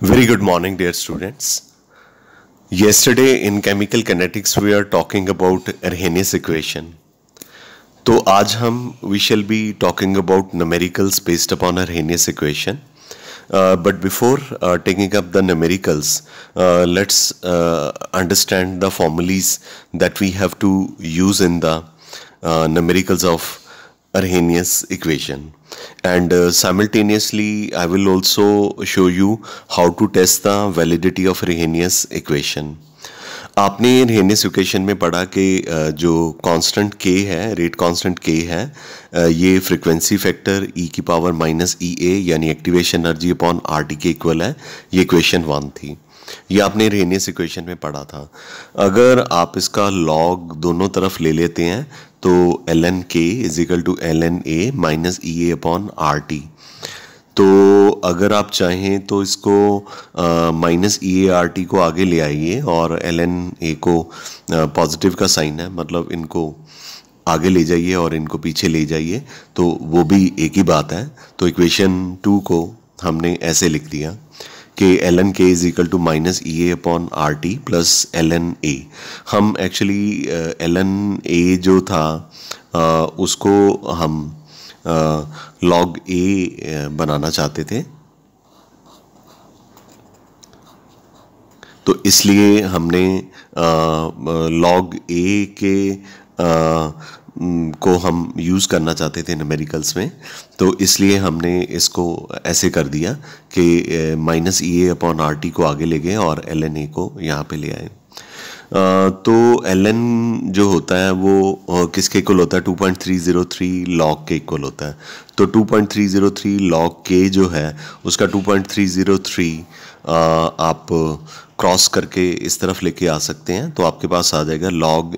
Very good morning, dear students. Yesterday in chemical kinetics, we are talking about Arrhenius equation. So, today we shall be talking about numericals based upon Arrhenius equation. Uh, but before uh, taking up the numericals, uh, let's understand the formulas that we have to use in the numericals of Arrhenius equation and uh, simultaneously I will also show you how to test the validity of Arrhenius equation. आपने रेनियस equation में पढ़ा कि uh, जो uh, e constant e के है rate constant के है ये फ्रीक्वेंसी फैक्टर ई की पावर माइनस ई ए यानी activation energy upon R T के इक्वल है ये इक्वेशन वन थी ये आपने रेनियस इक्वेशन में पढ़ा था अगर आप इसका लॉग दोनों तरफ ले लेते हैं तो L N K is equal to L N A minus E A upon R T तो अगर आप चाहें तो इसको minus E A R T को आगे ले आइए और एल एन ए को पॉजिटिव का साइन है मतलब इनको आगे ले जाइए और इनको पीछे ले जाइए तो वो भी एक ही बात है तो इक्वेशन टू को हमने ऐसे लिख दिया कि L N K is equal to minus E A upon R T plus L N A हम एक्चुअली एल एन ए जो था आ, uh, उसको हम लॉग uh, ए uh, बनाना चाहते थे तो इसलिए हमने लॉग ए के को हम यूज़ करना चाहते थे नमेरिकल्स में तो इसलिए हमने इसको ऐसे कर दिया कि minus E A upon R T को आगे ले गए और एल एन ए को यहाँ पे ले आए तो एल एन जो होता है वो किसके इक्वल होता है two point three zero three log K equal होता है तो two point three zero three log K जो है उसका two point three zero three आप क्रॉस करके इस तरफ लेके आ सकते हैं तो आपके पास आ जाएगा log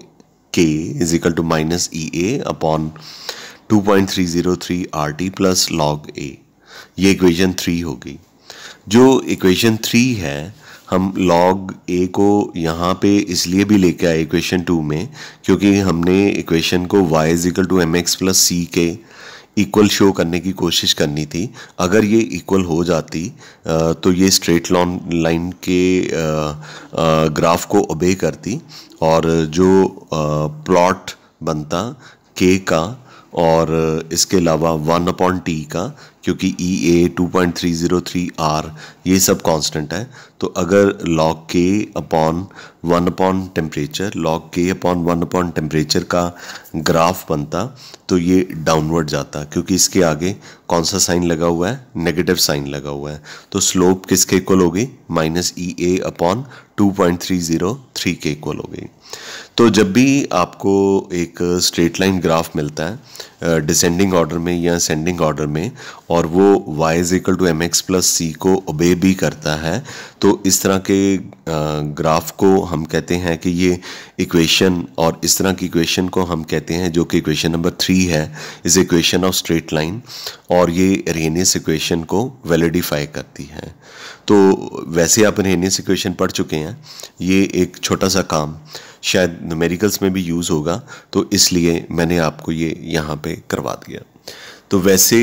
k is equal to minus zero e upon 2.303 RT plus log A ये इक्वेशन थ्री होगी जो इक्वेशन थ्री है हम लॉग ए को यहाँ पे इसलिए भी लेके आए इक्वेशन टू में क्योंकि हमने इक्वेशन को y is equal to M X plus C के इक्वल शो करने की कोशिश करनी थी अगर ये इक्वल हो जाती तो ये स्ट्रेट लॉन लाइन के ग्राफ को ओबे करती और जो प्लॉट बनता के का और इसके अलावा वन अपॉन टी का क्योंकि E A two point three zero three R ये सब कांस्टेंट है तो अगर log K upon one upon temperature log K upon one upon temperature का ग्राफ बनता तो ये डाउनवर्ड जाता है क्योंकि इसके आगे कौन सा साइन लगा हुआ है नेगेटिव साइन लगा हुआ है तो स्लोप किसके इक्वल होगी minus E A upon two point three zero three के इक्वल हो गई तो जब भी आपको एक स्ट्रेट लाइन ग्राफ मिलता है डिसेंडिंग ऑर्डर में या सेंडिंग ऑर्डर में और वो Y is equal to M X plus C को ओबे भी करता है तो इस तरह के ग्राफ को हम कहते हैं कि ये इक्वेशन और इस तरह की इक्वेशन को हम कहते हैं जो कि इक्वेशन नंबर थ्री है इस इक्वेशन ऑफ स्ट्रेट लाइन और ये रेनियस इक्वेशन को वैलिडिफाई करती है तो वैसे आप रेनियस इक्वेशन पढ़ चुके हैं ये एक छोटा सा काम शायद न्यूमेरिकल्स में भी यूज़ होगा तो इसलिए मैंने आपको ये यहाँ पर करवा दिया तो वैसे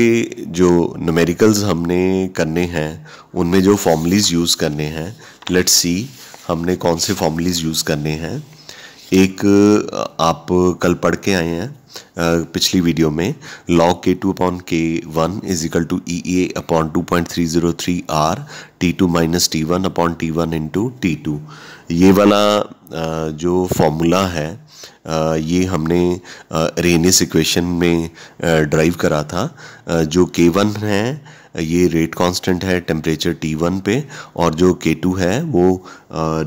जो नमेरिकल्स हमने करने हैं उनमें जो फॉर्मलीज यूज़ करने हैं लेट्स सी हमने कौन से फॉर्मलीज यूज़ करने हैं एक आप कल पढ़ के आए हैं पिछली वीडियो में लॉ के टू अपॉन के one is equal to E A upon two point three zero three R T two minus T one upon T one into T two ये वाला जो फॉर्मूला है ये हमने रेनिस इक्वेशन में drive करा था जो के वन है ये रेट कांस्टेंट है टेम्परेचर टी वन पे और जो के टू है वो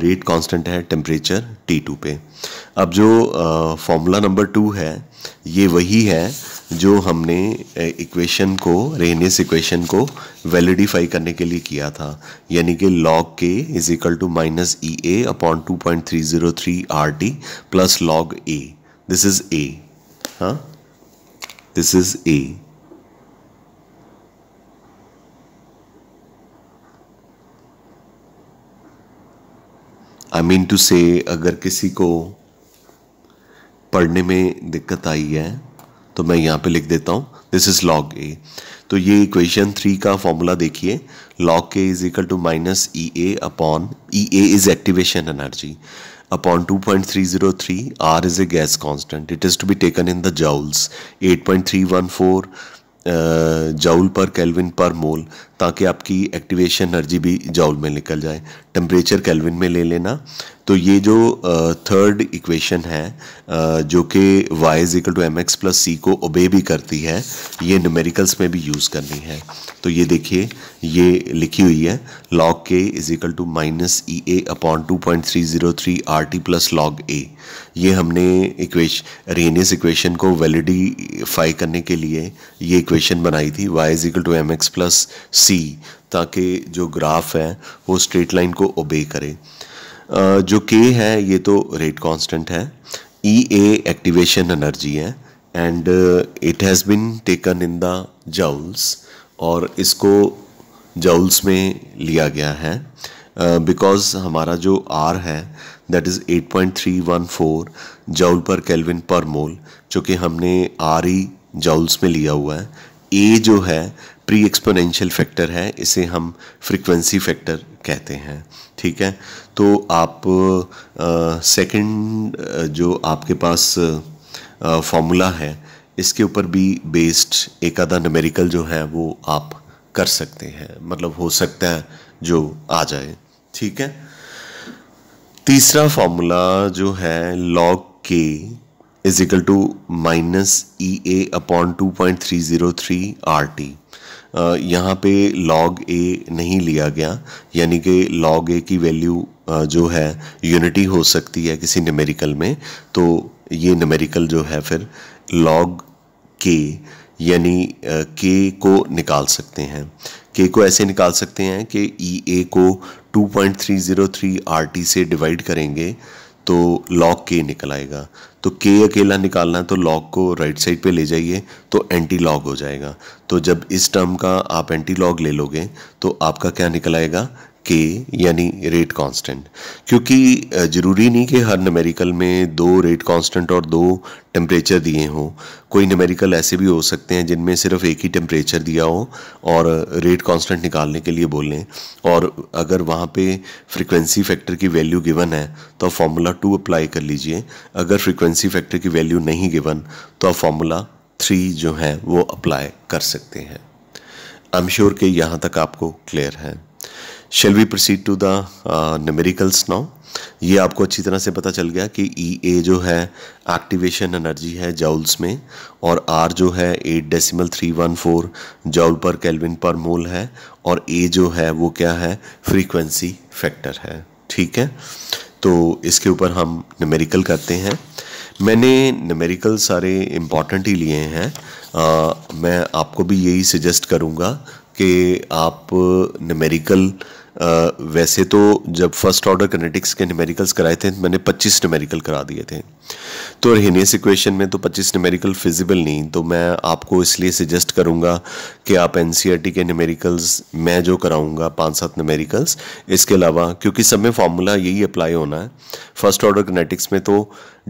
रेट कांस्टेंट है टेम्परेचर टी टू पे अब जो फॉर्मूला नंबर टू है ये वही है जो हमने इक्वेशन को रेनियस इक्वेशन को वैलिडिफाई करने के लिए किया था यानी कि log K is equal to minus E A upon two point three zero three R T plus log A this is A this is A I mean to say अगर किसी को पढ़ने में दिक्कत आई है तो मैं यहाँ पे लिख देता हूँ दिस इज़ लॉग ए तो ये इक्वेशन थ्री का फॉर्मूला देखिए log K is equal to minus E A upon E A is activation energy upon 2.303 gas constant it is to be taken in the joules eight point three one four joule per kelvin per mole ताकि आपकी activation energy भी जॉल में निकल जाए temperature kelvin में ले लेना तो ये जो थर्ड uh, इक्वेशन है uh, जो कि Y is equal to M X plus C को ओबे भी करती है ये न्यूमेरिकल्स में भी यूज़ करनी है तो ये देखिए ये लिखी हुई है log K is equal to minus E A upon two point three zero three R T plus log A ये हमने इक्वेश रेनियस इक्वेशन को वैलिडीफाई करने के लिए ये इक्वेशन बनाई थी Y is equal to M X plus C ताकि जो ग्राफ है वो स्ट्रेट लाइन को ओबे करे जो के है ये तो रेट कांस्टेंट है ई ए एक्टिवेशन एनर्जी है and it has been taken in the joules और इसको जाउल्स में लिया गया है बिकॉज uh, हमारा जो आर है that is 8.314 joule per kelvin per mole जो कि हमने आर ही जाउल्स में लिया हुआ है ए जो है प्री एक्सपोनेंशियल फैक्टर है इसे हम फ्रीक्वेंसी फैक्टर कहते हैं ठीक है तो आप सेकंड जो आपके पास फॉर्मूला है इसके ऊपर भी बेस्ड एक आधा नमेरिकल जो है वो आप कर सकते हैं मतलब हो सकता है जो आ जाए ठीक है तीसरा फॉर्मूला जो है लॉग के two minus E A upon two point three zero three R T यहाँ पे लॉग ए नहीं लिया गया यानी कि लॉग ए की वैल्यू uh, जो है यूनिटी हो सकती है किसी नमेरिकल में तो ये नमेरिकल जो है फिर लॉग के यानी के uh, को निकाल सकते हैं के को ऐसे निकाल सकते हैं कि ई e ए को 2.303 RT से डिवाइड करेंगे तो लॉग के निकल आएगा तो के अकेला निकालना है तो लॉग को राइट साइड पे ले जाइए तो एंटी लॉग हो जाएगा तो जब इस टर्म का आप एंटी लॉग ले लोगे तो आपका क्या निकल आएगा के यानी रेट कांस्टेंट क्योंकि ज़रूरी नहीं कि हर नमेरिकल में दो रेट कांस्टेंट और दो टेम्परेचर दिए हों कोई नमेरिकल ऐसे भी हो सकते हैं जिनमें सिर्फ एक ही टेम्परेचर दिया हो और रेट कांस्टेंट निकालने के लिए बोलें और अगर वहाँ पे फ्रीक्वेंसी फैक्टर की वैल्यू गिवन है तो आप फार्मूला टू अप्लाई कर लीजिए अगर फ्रिक्वेंसी फैक्टर की वैल्यू नहीं गिवन तो आप फार्मूला थ्री जो है वो अप्लाई कर सकते हैं आई एम श्योर कि यहाँ तक आपको क्लियर है shall we proceed to the numericals now ये आपको अच्छी तरह से पता चल गया कि ई e ए जो है एक्टिवेशन एनर्जी है जाउल्स में और आर जो है eight decimal three one four joule per kelvin per mole है और ए जो है वो क्या है फ्रीक्वेंसी फैक्टर है ठीक है तो इसके ऊपर हम न्यूमेरिकल करते हैं मैंने न्यूमेरिकल सारे इम्पॉर्टेंट ही लिए हैं आ, uh, मैं आपको भी यही सजेस्ट करूँगा कि आप न्यूमेरिकल वैसे तो जब फर्स्ट ऑर्डर कनेटिक्स के न्यूमेरिकल्स कराए थे मैंने 25 न्यूमेरिकल करा दिए थे तो रहेनियस इक्वेशन में तो 25 न्यूमेरिकल फिजिबल नहीं तो मैं आपको इसलिए सजेस्ट करूँगा कि आप एन e के न्यूमेरिकल्स मैं जो कराऊंगा पाँच सात न्यूमेरिकल्स इसके अलावा क्योंकि सब में फार्मूला यही अप्लाई होना है फर्स्ट ऑर्डर कनेटिक्स में तो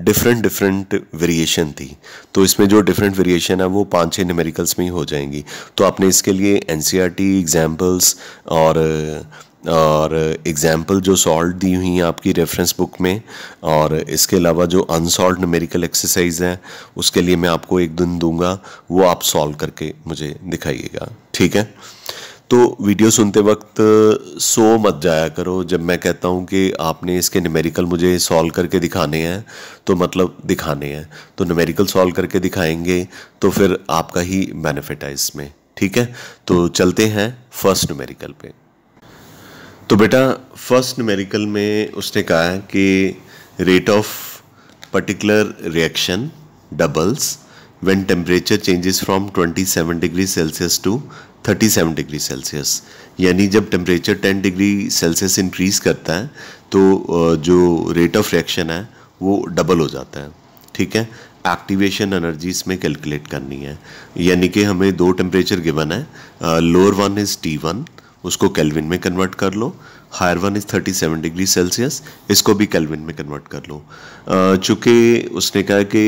डिफरेंट डिफरेंट वेरिएशन थी तो इसमें जो डिफरेंट वेरिएशन है वो पाँच छः न्यूमेरिकल्स में ही हो जाएंगी तो आपने इसके लिए एन एग्जाम्पल्स e और और एग्जाम्पल जो सॉल्व दी हुई हैं आपकी रेफरेंस बुक में और इसके अलावा जो अनसॉल्व न्यूमेरिकल एक्सरसाइज है उसके लिए मैं आपको एक दिन दूंगा वो आप सॉल्व करके मुझे दिखाइएगा ठीक है तो वीडियो सुनते वक्त सो मत जाया करो जब मैं कहता हूँ कि आपने इसके न्यूमेरिकल मुझे सॉल्व करके दिखाने हैं तो मतलब दिखाने हैं तो न्यूमेरिकल सॉल्व करके दिखाएंगे तो फिर आपका ही बेनिफिट है इसमें ठीक है तो चलते हैं फर्स्ट न्यूमेरिकल पे तो बेटा फर्स्ट न्यूमेरिकल में उसने कहा है कि rate of particular reaction doubles temperature changes from twenty 27 degree Celsius to 37 degree Celsius यानी जब टेम्परेचर 10 डिग्री सेल्सियस इंक्रीज़ करता है तो जो रेट ऑफ रिएक्शन है वो डबल हो जाता है ठीक है एक्टिवेशन एनर्जी इसमें कैलकुलेट करनी है यानी कि हमें दो टेम्परेचर गिवन है lower one is T one उसको कैलविन में कन्वर्ट कर लो higher one is thirty seven degree Celsius इसको भी कैलविन में कन्वर्ट कर लो चूँकि उसने कहा कि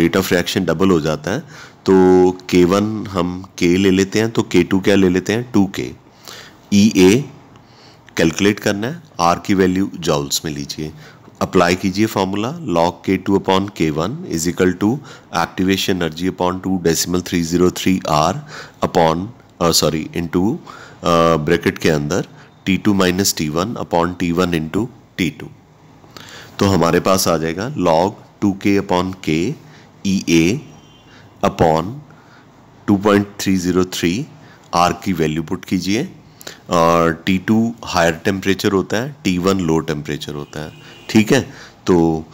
रेट ऑफ रिएक्शन डबल हो जाता है तो के वन हम के ले लेते हैं तो के टू क्या ले लेते हैं टू के ई ए कैलकुलेट करना है आर की वैल्यू जॉल्स में लीजिए अप्लाई कीजिए फार्मूला लॉग के टू अपॉन के one is equal to activation energy upon two decimal three zero three R upon sorry into bracket के अंदर T two minus T one upon T one into T two तो हमारे पास आ जाएगा log to K upon K E A upon 2.303 R की value put कीजिए और T2 हायर टेम्परेचर होता है T1 लो टेम्परेचर होता है ठीक है तो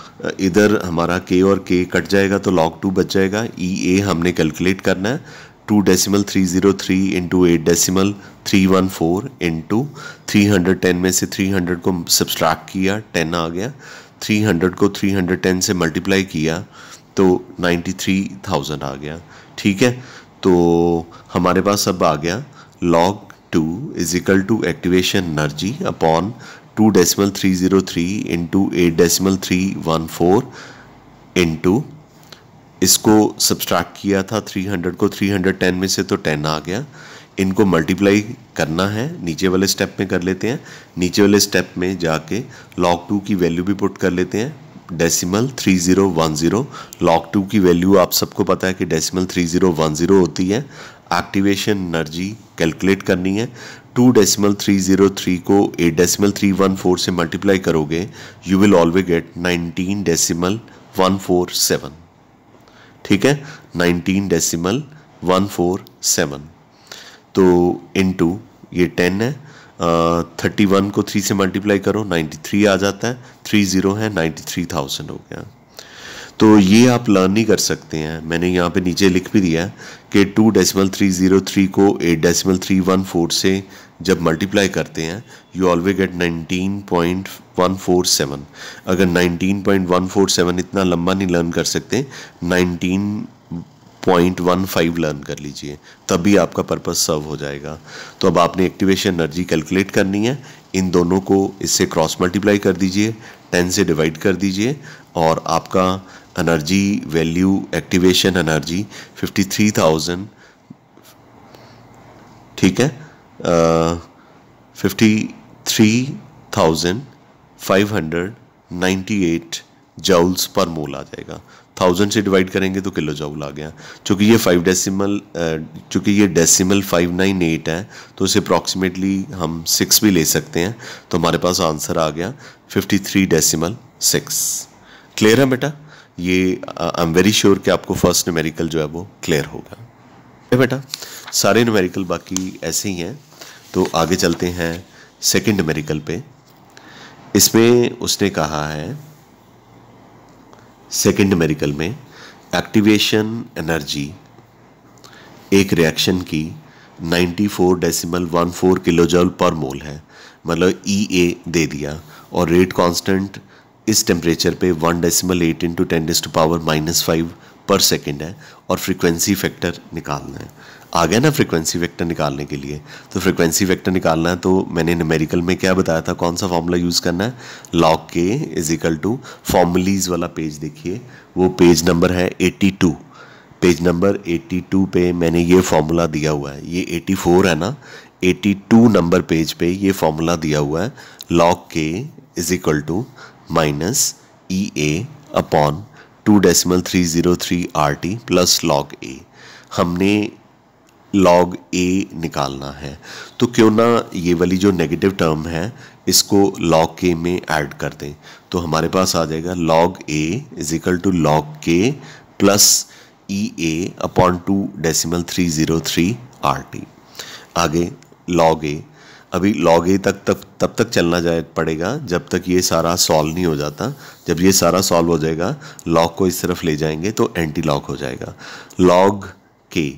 इधर हमारा K और K कट जाएगा तो log 2 बच जाएगा ई e ए हमने कैलकुलेट करना है two decimal three zero three into eight decimal three one four into three hundred ten में से थ्री हंड्रेड को सब्सट्रैक्ट किया टेन आ गया थ्री हंड्रेड को थ्री हंड्रेड टेन से मल्टीप्लाई किया तो 93,000 आ गया ठीक है तो हमारे पास अब आ गया log 2 is equal to activation energy upon two decimal three zero three into eight decimal three one four into इसको सब्सट्रैक्ट किया था 300 को 310 में से तो 10 आ गया इनको मल्टीप्लाई करना है नीचे वाले स्टेप में कर लेते हैं नीचे वाले स्टेप में जाके लॉग टू की वैल्यू भी पुट कर लेते हैं decimal three zero one zero log two की वैल्यू आप सबको पता है कि decimal three zero one zero होती है एक्टिवेशन एनर्जी कैलकुलेट करनी है two decimal three zero three को eight decimal three one four से मल्टीप्लाई करोगे you will always get nineteen decimal one four seven ठीक है nineteen decimal one four seven तो इन टू ये टेन है थर्टी वन को थ्री से मल्टीप्लाई करो नाइन्टी थ्री आ जाता है थ्री ज़ीरो है नाइन्टी थ्री थाउजेंड हो गया तो ये आप लर्न नहीं कर सकते हैं मैंने यहाँ पे नीचे लिख भी दिया है कि two decimal three zero three को eight decimal three one four से जब मल्टीप्लाई करते हैं you always get nineteen point one four seven अगर nineteen point one four seven इतना लंबा नहीं लर्न कर सकते nineteen point one five learn कर लीजिए तभी आपका पर्पस सर्व हो जाएगा तो अब आपने एक्टिवेशन एनर्जी कैलकुलेट करनी है इन दोनों को इससे क्रॉस मल्टीप्लाई कर दीजिए टेन से डिवाइड कर दीजिए और आपका energy value activation energy fifty three thousand ठीक है fifty three thousand five hundred ninety eight joules per mole आ जाएगा थाउजेंड से डिवाइड करेंगे तो किलो जाउल आ गया चूँकि ये फाइव डेसिमल चूँकि ये डेसिमल फाइव नाइन एट है तो इसे अप्रॉक्सीमेटली हम सिक्स भी ले सकते हैं तो हमारे पास आंसर आ गया fifty three decimal six clear है बेटा ये आई एम वेरी श्योर कि आपको फर्स्ट न्यूमेरिकल जो है वो क्लियर होगा बेटा सारे न्यूमेरिकल बाकी ऐसे ही हैं तो आगे चलते हैं सेकेंड न्यूमेरिकल पे इसमें उसने कहा है सेकेंड मेरिकल में एक्टिवेशन एनर्जी एक रिएक्शन की 94 डेसिमल वन फोर किलो जल पर मोल है मतलब ई e ए दे दिया और रेट कांस्टेंट इस टेम्परेचर पे one decimal eight into ten डिस्ट पावर माइनस फाइव पर सेकेंड है और फ्रीक्वेंसी फैक्टर निकालना है आ गया ना फ्रिक्वेंसी वेक्टर निकालने के लिए तो फ्रिक्वेंसी वेक्टर निकालना है तो मैंने न्यूमेरिकल में क्या बताया था कौन सा फॉर्मूला यूज़ करना है log K is equal to formulas वाला पेज देखिए वो पेज नंबर है एट्टी टू पेज नंबर 82 पे मैंने ये फॉर्मूला दिया हुआ है ये 84 है ना 82 नंबर पेज पे ये फॉर्मूला दिया हुआ है log K is equal to minus E A upon two decimal three zero three R T plus log A हमने लॉग ए निकालना है तो क्यों ना ये वाली जो नेगेटिव टर्म है इसको लॉग के में ऐड कर दें तो हमारे पास आ जाएगा log A is equal to log K plus E A upon two decimal three zero three R T आगे लॉग ए अभी लॉग ए तक तक तब तक चलना जाए पड़ेगा जब तक ये सारा सॉल्व नहीं हो जाता जब ये सारा सॉल्व हो जाएगा लॉग को इस तरफ ले जाएंगे तो एंटी लॉग हो जाएगा लॉग के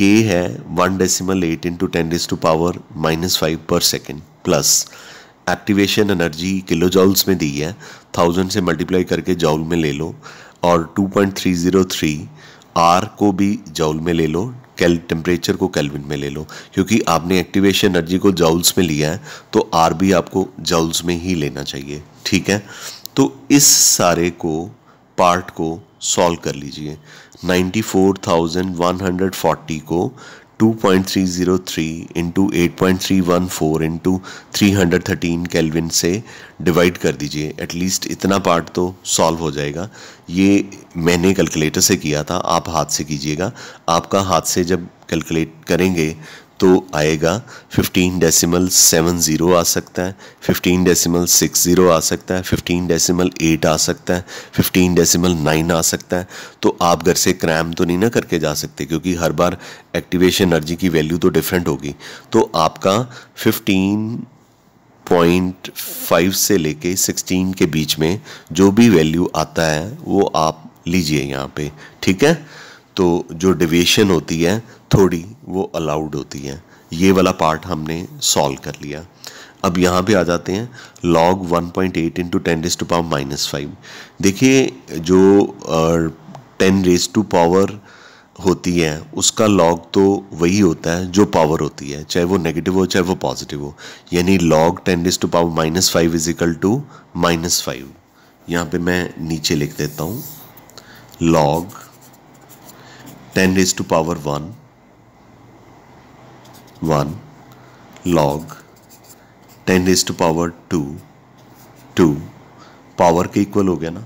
के है one decimal eight into ten raise to power minus five पर second plus activation energy kilo joules में दी है थाउजेंड से मल्टीप्लाई करके जॉल में ले लो और two point three zero three R को भी जॉल में ले लो कैल टेम्परेचर को कैलविन में ले लो क्योंकि आपने एक्टिवेशन एनर्जी को जॉल्स में लिया है तो आर भी आपको जॉल्स में ही लेना चाहिए ठीक है तो इस सारे को पार्ट को सॉल्व कर लीजिए 94,140 को 2.303 इंटू 8.314 इंटू 313 केल्विन से डिवाइड कर दीजिए एटलीस्ट इतना पार्ट तो सॉल्व हो जाएगा ये मैंने कैलकुलेटर से किया था आप हाथ से कीजिएगा आपका हाथ से जब कैलकुलेट करेंगे तो आएगा 15 डेसिमल सेवन ज़ीरो आ सकता है 15 डेसिमल सिक्स ज़ीरो आ सकता है 15 डेसिमल एट आ सकता है 15 डेसिमल नाइन आ सकता है तो आप घर से क्रैम तो नहीं ना करके जा सकते क्योंकि हर बार एक्टिवेशन एनर्जी की वैल्यू तो डिफरेंट होगी तो आपका फिफ्टीन पॉइंट फाइव से लेके सिक्सटीन के बीच में जो भी वैल्यू आता है वो आप लीजिए यहाँ पे ठीक है तो जो डिविएशन होती है थोड़ी वो अलाउड होती है ये वाला पार्ट हमने सॉल्व कर लिया अब यहाँ पे आ जाते हैं log 1.8 point eight into ten raise to power minus five देखिए जो टेन रेज टू पावर होती है उसका लॉग तो वही होता है जो पावर होती है चाहे वो नेगेटिव हो चाहे वो पॉजिटिव हो यानी log ten raise to power minus five is equal to minus five यहाँ पर मैं नीचे लिख देता हूँ log ten raise to power one one log ten raise to power two two power के इक्वल हो गया ना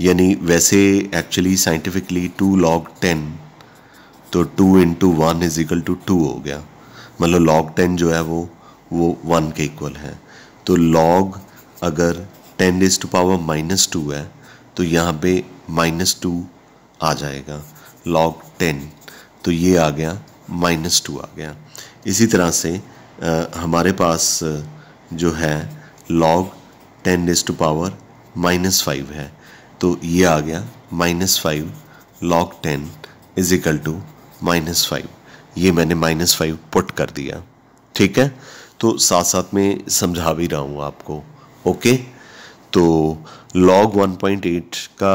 यानी वैसे actually scientifically two log ten तो two into one is equal to two हो गया मतलब log टेन जो है वो वो वन के इक्वल है तो लॉग अगर ten raise to power minus two है तो यहाँ पे माइनस टू आ जाएगा लॉग टेन तो ये आ गया माइनस टू आ गया इसी तरह से आ, हमारे पास जो है log ten raise to power minus five है तो ये आ गया minus five log ten is equal to minus five ये मैंने माइनस फाइव पुट कर दिया ठीक है तो साथ साथ में समझा भी रहा हूँ आपको ओके तो लॉग 1.8 का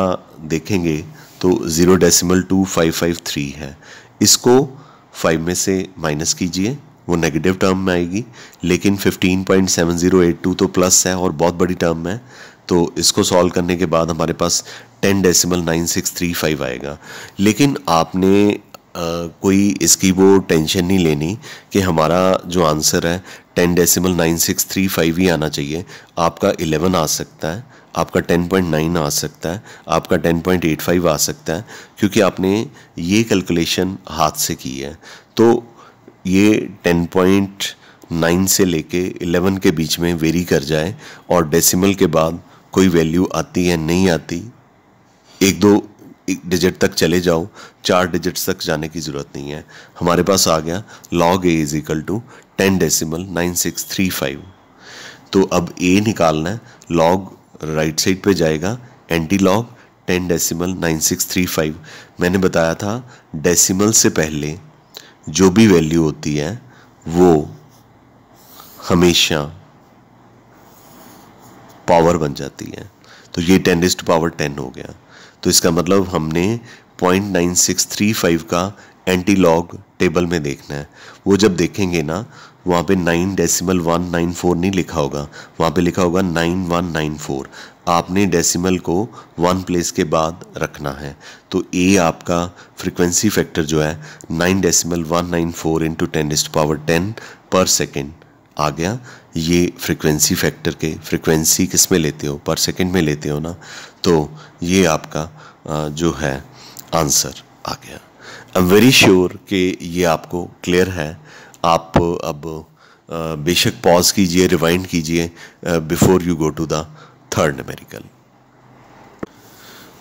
देखेंगे तो zero decimal two five five three है इसको फाइव में से माइनस कीजिए वो नेगेटिव टर्म में आएगी लेकिन fifteen point seven zero eight two तो प्लस है और बहुत बड़ी टर्म है तो इसको सॉल्व करने के बाद हमारे पास ten nine six three five आएगा लेकिन आपने कोई इसकी वो टेंशन नहीं लेनी कि हमारा जो आंसर है ten decimal nine six three five ही आना चाहिए आपका इलेवन आ सकता है आपका टेन पॉइंट नाइन आ सकता है आपका टेन पॉइंट एट फाइव आ सकता है क्योंकि आपने ये कैलकुलेशन हाथ से की है तो ये टेन पॉइंट नाइन से लेके इलेवन के बीच में वेरी कर जाए और डेसिमल के बाद कोई वैल्यू आती है नहीं आती एक दो एक डिजिट तक चले जाओ चार डिजिट्स तक जाने की ज़रूरत नहीं है हमारे पास आ गया log A is equal to ten decimal nine six three five तो अब ए निकालना है लॉग राइट साइड पे जाएगा anti log ten decimal nine six three five मैंने बताया था डेसिमल से पहले जो भी वैल्यू होती है वो हमेशा पावर बन जाती है तो ये टेन इज पावर टेन हो गया तो इसका मतलब हमने 0.9635 का एंटी लॉग टेबल में देखना है वो जब देखेंगे ना वहाँ पे nine decimal one nine four नहीं लिखा होगा वहाँ पे लिखा होगा नाइन वन नाइन फोर आपने डेसिमल को वन प्लेस के बाद रखना है तो ए आपका फ्रीक्वेंसी फैक्टर जो है nine decimal one nine four into ten इस्ट पावर टेन पर सेकेंड आ गया ये फ्रीक्वेंसी फैक्टर के फ्रीक्वेंसी किस में लेते हो पर सेकेंड में लेते हो ना तो ये आपका जो है आंसर आ गया आई एम वेरी श्योर कि ये आपको क्लियर है आप अब बेशक पॉज कीजिए रिवाइंड कीजिए before you go to the third numerical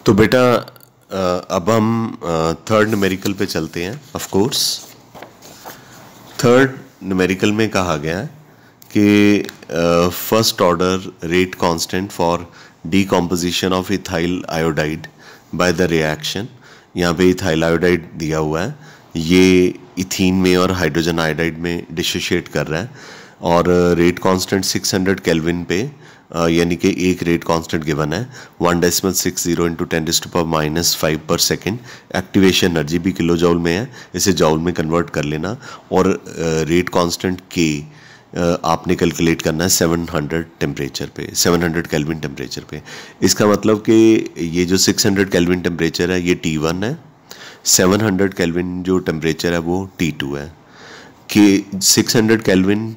तो बेटा अब हम थर्ड नमेरिकल पे चलते हैं ऑफ कोर्स थर्ड नमेरिकल में कहा गया है कि first order rate constant for decomposition of ethyl iodide by the reaction यहाँ पे इथाइल आयोडाइड दिया हुआ है ये इथीन में और हाइड्रोजन आयोडाइड में डिसोशिएट कर रहा है और रेट कांस्टेंट 600 केल्विन पे uh, यानी कि एक रेट कांस्टेंट गिवन है one decimal six zero into ten डिस्ट पर माइनस फाइव पर सेकेंड एक्टिवेशन एनर्जी भी किलो जॉल में है इसे जाउल में कन्वर्ट कर लेना और रेट कांस्टेंट के आपने कैलकुलेट करना है 700 टेम्परेचर पर सेवन हंड्रेड कैलविन टेम्परेचर पर इसका मतलब कि ये जो 600 कैलविन टेम्परेचर है ये T1 है 700 कैलविन जो टेम्परेचर है वो T2 है के 600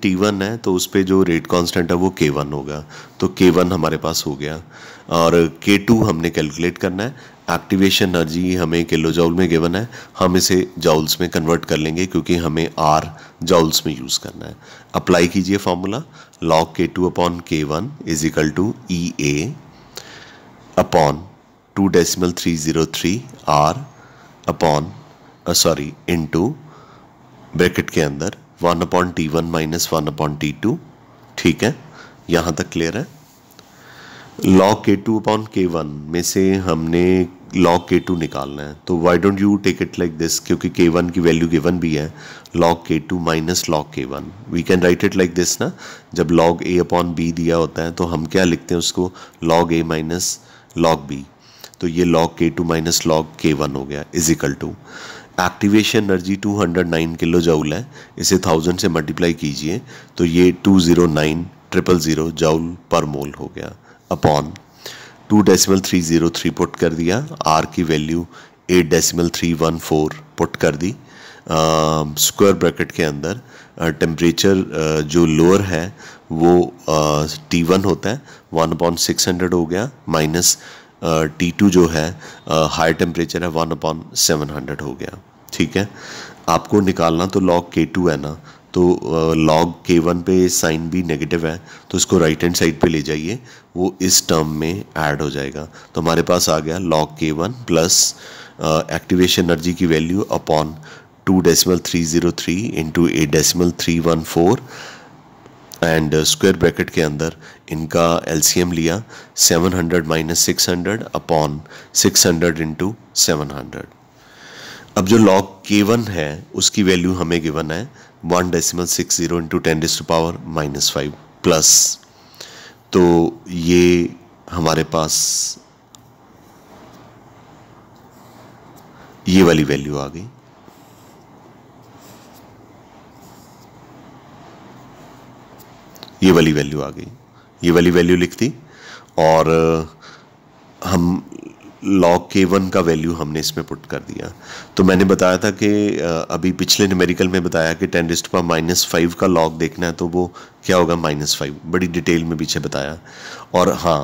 टी वन है तो उस पर जो रेट कांस्टेंट है वो वन होगा तो वन हमारे पास हो गया और टू हमने कैलकुलेट करना है एक्टिवेशन एनर्जी हमें किलो जाउल में गिवन है हम इसे जाउल्स में कन्वर्ट कर लेंगे क्योंकि हमें आर जाउल्स में यूज़ करना है अप्लाई कीजिए फार्मूला लॉग के टू अपॉन के one is equal to E A upon two decimal three zero three R upon sorry into bracket के अंदर one upon T one minus one upon T two ठीक है यहाँ तक clear है law K two upon के one में से हमने लॉ के टू निकालना है तो why don't you take it like this क्योंकि के वन की वैल्यू गिवन भी है लॉग के two minus log k one we can write it like this ना जब लॉग ए अपॉन बी दिया होता है तो हम क्या लिखते हैं उसको log A minus log B तो ये लॉग के two minus log k one हो गया is equal to activation energy 209 kilo joule है इसे थाउजेंड से मल्टीप्लाई कीजिए तो ये two zero nine triple zero joule per mole हो गया upon two decimal three zero three put कर दिया आर की value eight decimal three one four put कर दी स्क्वायर uh, ब्रैकेट के अंदर टेम्परेचर uh, uh, जो लोअर है वो टी वन होता है वन अपॉइंट सिक्स हंड्रेड हो गया माइनस टी टू जो है हाई टेम्परेचर है वन अपॉन सेवन हंड्रेड हो गया ठीक है आपको निकालना तो लॉग के टू है ना तो लॉग के वन पे साइन भी नेगेटिव है तो इसको राइट हैंड साइड पे ले जाइए वो इस टर्म में ऐड हो जाएगा तो हमारे पास आ गया log k one plus activation energy की value upon two decimal three zero three into eight decimal three one four and square bracket के अंदर इनका एलसीएम लिया 700 hundred minus six hundred upon six hundred into seven hundred अब जो log k one है उसकी value हमें given है one decimal six zero into ten डिस to power minus five plus तो ये हमारे पास ये वाली वैल्यू आ गई ये वाली वैल्यू आ गई ये वाली वैल्यू लिख दी और हम लॉग के वन का वैल्यू हमने इसमें पुट कर दिया तो मैंने बताया था कि अभी पिछले न्यूमेरिकल में बताया कि टेन डिस्ट पर माइनस फाइव का लॉग देखना है तो वो क्या होगा माइनस फाइव बड़ी डिटेल में पीछे बताया और हाँ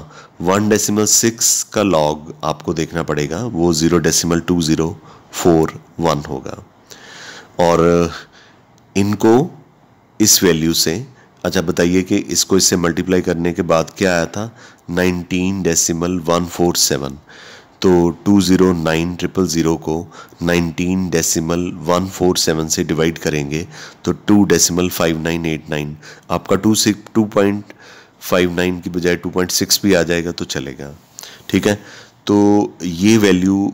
वन डेसिमल सिक्स का लॉग आपको देखना पड़ेगा वो zero decimal two zero four one होगा और इनको इस वैल्यू से अच्छा बताइए कि इसको इससे मल्टीप्लाई करने के बाद क्या आया था nineteen decimal one four seven तो two zero nine triple zero को nineteen decimal one four seven से डिवाइड करेंगे तो two decimal five nine eight nine आपका two six two point five nine की बजाय टू पॉइंट सिक्स भी आ जाएगा तो चलेगा ठीक है तो ये वैल्यू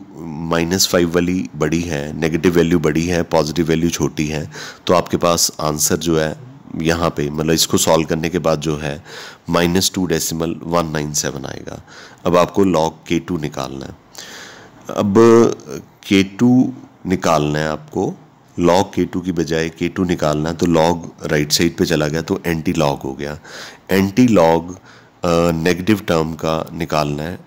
माइनस फाइव वाली बड़ी है नेगेटिव वैल्यू बड़ी है पॉजिटिव वैल्यू छोटी है तो आपके पास आंसर जो है यहाँ पे मतलब इसको सॉल्व करने के बाद जो है minus two decimal one nine seven आएगा अब आपको लॉग के टू निकालना है अब के टू निकालना है आपको लॉग के टू की बजाय के टू निकालना है तो लॉग राइट साइड पे चला गया तो एंटी लॉग हो गया एंटी लॉग नेगेटिव टर्म का निकालना है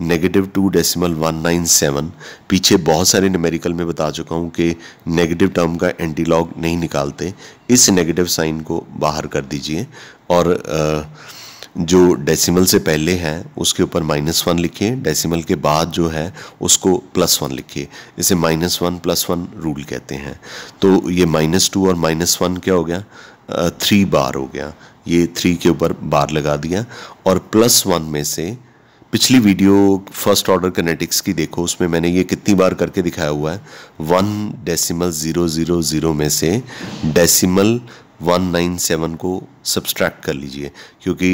negative two decimal one nine seven पीछे बहुत सारे न्यूमेरिकल में बता चुका हूँ कि नेगेटिव टर्म का एंटीलॉग नहीं निकालते इस नेगेटिव साइन को बाहर कर दीजिए और जो डेसिमल से पहले है उसके ऊपर माइनस वन लिखिए डेसिमल के बाद जो है उसको प्लस वन लिखिए इसे minus one plus one rule कहते हैं तो ये माइनस टू और माइनस वन क्या हो गया थ्री बार हो गया ये थ्री के ऊपर बार लगा दिया और प्लस वन में से पिछली वीडियो फर्स्ट ऑर्डर कनेटिक्स की देखो उसमें मैंने ये कितनी बार करके दिखाया हुआ है one decimal zero zero zero में से डेसिमल वन नाइन सेवन को सब्सट्रैक्ट कर लीजिए क्योंकि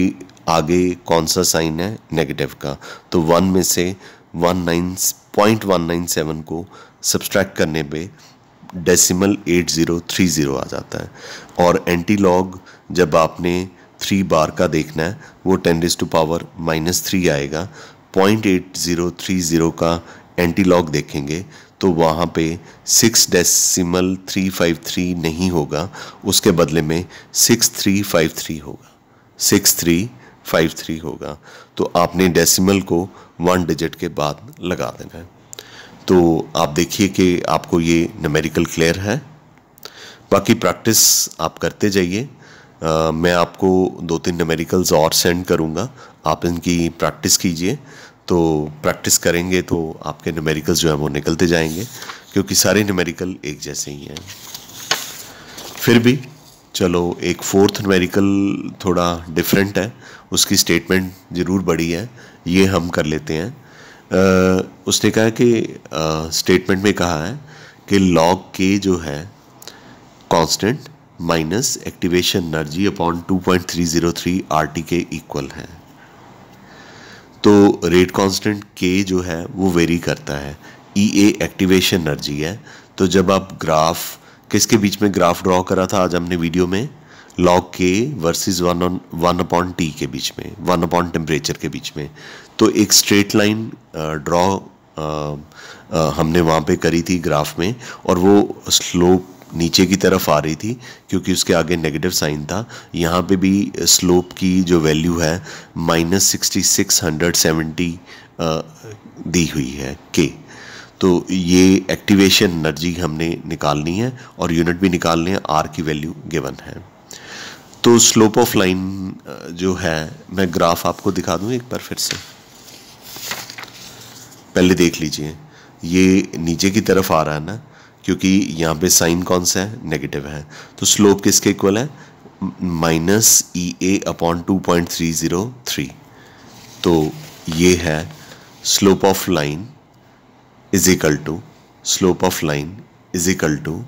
आगे कौन सा साइन है नेगेटिव का तो वन में से one nine point one nine seven को सब्सट्रैक्ट करने पे decimal eight zero three zero आ जाता है और एंटी लॉग जब आपने थ्री बार का देखना है वो टेन डिज टू पावर माइनस थ्री आएगा point eight zero three zero का एंटी लॉग देखेंगे तो वहाँ पे six decimal three five three नहीं होगा उसके बदले में सिक्स थ्री फाइव थ्री होगा सिक्स थ्री फाइव थ्री होगा तो आपने डेसिमल को वन डिजिट के बाद लगा देना है तो आप देखिए कि आपको ये नमेरिकल क्लियर है बाकी प्रैक्टिस आप करते जाइए मैं आपको दो तीन नमेरिकल्स और सेंड करूँगा आप इनकी प्रैक्टिस कीजिए तो प्रैक्टिस करेंगे तो आपके नमेरिकल्स जो है वो निकलते जाएंगे क्योंकि सारे नमेरिकल एक जैसे ही हैं फिर भी चलो एक फोर्थ नमेरिकल थोड़ा डिफरेंट है उसकी स्टेटमेंट ज़रूर बड़ी है ये हम कर लेते हैं आ, उसने कहा कि स्टेटमेंट में कहा है कि लॉग के जो है constant minus activation energy upon 2.303 RT के इक्वल है तो रेट कांस्टेंट के जो है वो वेरी करता है ई ए एक्टिवेशन एनर्जी है तो जब आप ग्राफ किसके बीच में ग्राफ ड्रॉ करा था आज हमने वीडियो में log k versus one on one upon T के बीच में वन अपॉन टेम्परेचर के बीच में तो एक स्ट्रेट लाइन ड्रॉ हमने वहाँ पे करी थी ग्राफ में और वो स्लोप नीचे की तरफ आ रही थी क्योंकि उसके आगे नेगेटिव साइन था यहाँ पे भी स्लोप की जो वैल्यू है minus sixty six hundred seventy दी हुई है के तो ये एक्टिवेशन एनर्जी हमने निकालनी है और यूनिट भी निकालने हैं आर की वैल्यू गिवन है तो स्लोप ऑफ लाइन जो है मैं ग्राफ आपको दिखा दूँ एक बार फिर से पहले देख लीजिए ये नीचे की तरफ आ रहा है ना क्योंकि यहाँ पे साइन कौन सा है नेगेटिव है तो स्लोप किसके इक्वल है minus E A upon two point three zero three तो ये है slope of line is equal to slope of line is equal to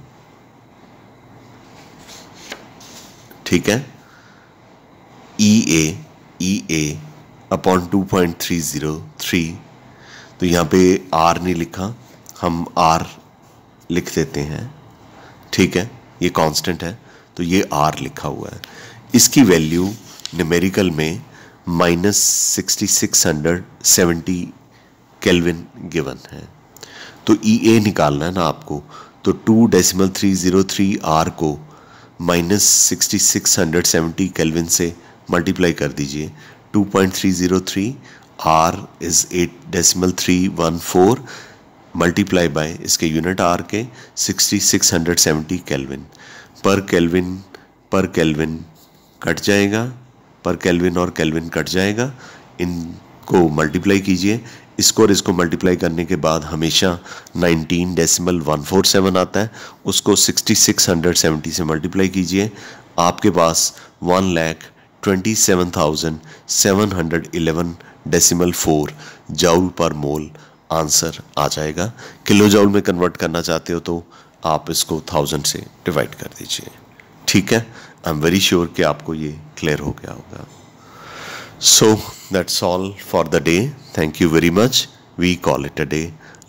ठीक है E A E A upon two point three zero three तो यहाँ पे are नहीं लिखा हम आर लिख देते हैं ठीक है ये कांस्टेंट है तो ये आर लिखा हुआ है इसकी वैल्यू न्यूमेरिकल में minus sixty six hundred seventy kelvin given है तो ई e ए निकालना है ना आपको तो two decimal three zero three R को minus sixty six hundred seventy kelvin से मल्टीप्लाई कर दीजिए two point three zero three R is eight decimal three one four multiply by इसके यूनिट आर के 6670 केल्विन पर केल्विन पर kelvin cut जाएगा पर केल्विन और केल्विन कट जाएगा इनको मल्टीप्लाई कीजिए इसको और इसको मल्टीप्लाई करने के बाद हमेशा 19 डेसिमल 147 आता है उसको 6670 से मल्टीप्लाई कीजिए आपके पास one lakh twenty seven thousand seven hundred eleven decimal four joule per mole answer आ जाएगा किलो जाउल में कन्वर्ट करना चाहते हो तो आप इसको थाउजेंड से डिवाइड कर दीजिए ठीक है आई एम वेरी श्योर कि आपको ये क्लियर हो गया होगा so that's all for the day thank you very much we call it a day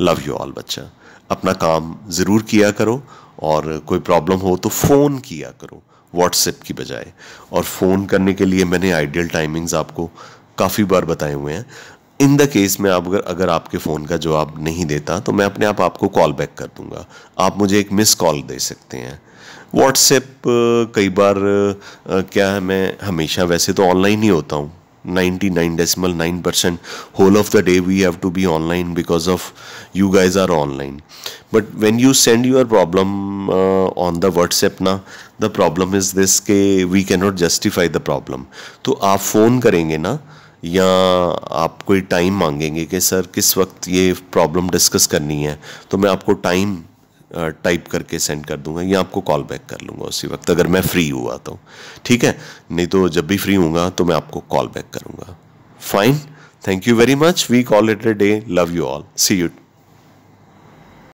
love you all बच्चा अपना काम ज़रूर किया करो और कोई प्रॉब्लम हो तो फ़ोन किया करो व्हाट्सएप की बजाय और फ़ोन करने के लिए मैंने आइडियल टाइमिंग्स आपको काफ़ी बार बताए हुए हैं इन द केस में आप अगर अगर आपके फ़ोन का जवाब नहीं देता तो मैं अपने आप आपको कॉल बैक कर दूंगा आप मुझे एक मिस कॉल दे सकते हैं व्हाट्सएप कई बार क्या है मैं हमेशा वैसे तो ऑनलाइन ही होता हूँ ninety nine nine percent whole of the day we have to be online because of you guys are online but when you send your problem on the WhatsApp ना द प्रॉब्लम इज दिस के we cannot justify the problem तो आप phone करेंगे ना या आप कोई time मांगेंगे कि सर किस वक्त ये प्रॉब्लम डिस्कस करनी है तो मैं आपको टाइम टाइप करके सेंड कर दूंगा या आपको कॉल बैक कर लूँगा उसी वक्त अगर मैं फ्री हुआ तो ठीक है नहीं तो जब भी फ्री हूँ तो मैं आपको कॉल बैक करूँगा fine thank you very much we call it a day love you all see you